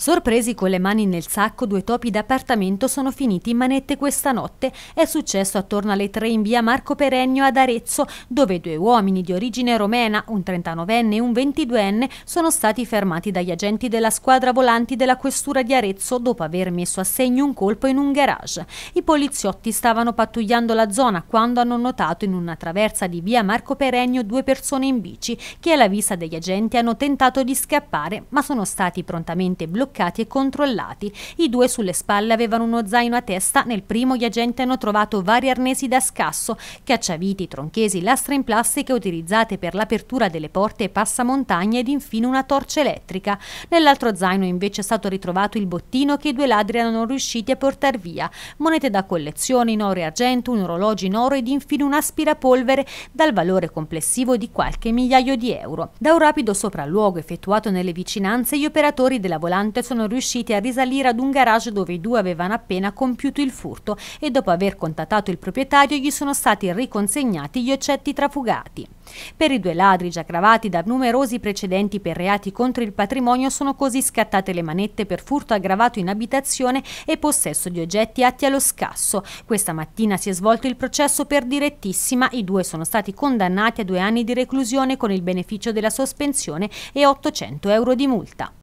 Sorpresi con le mani nel sacco, due topi d'appartamento sono finiti in manette questa notte. È successo attorno alle tre in via Marco Perenio ad Arezzo, dove due uomini di origine romena, un 39enne e un 22enne, sono stati fermati dagli agenti della squadra volanti della questura di Arezzo dopo aver messo a segno un colpo in un garage. I poliziotti stavano pattugliando la zona quando hanno notato in una traversa di via Marco Perenio due persone in bici che alla vista degli agenti hanno tentato di scappare, ma sono stati prontamente bloccati bloccati e controllati. I due sulle spalle avevano uno zaino a testa, nel primo gli agenti hanno trovato vari arnesi da scasso, cacciaviti, tronchesi, lastre in plastica utilizzate per l'apertura delle porte e passamontagna ed infine una torcia elettrica. Nell'altro zaino invece è stato ritrovato il bottino che i due ladri erano riusciti a portare via, monete da collezione in oro e argento, un orologio in oro ed infine un aspirapolvere dal valore complessivo di qualche migliaio di euro. Da un rapido sopralluogo effettuato nelle vicinanze gli operatori della volante Finalmente sono riusciti a risalire ad un garage dove i due avevano appena compiuto il furto e dopo aver contattato il proprietario gli sono stati riconsegnati gli oggetti trafugati. Per i due ladri, già gravati da numerosi precedenti per reati contro il patrimonio, sono così scattate le manette per furto aggravato in abitazione e possesso di oggetti atti allo scasso. Questa mattina si è svolto il processo per direttissima. I due sono stati condannati a due anni di reclusione con il beneficio della sospensione e 800 euro di multa.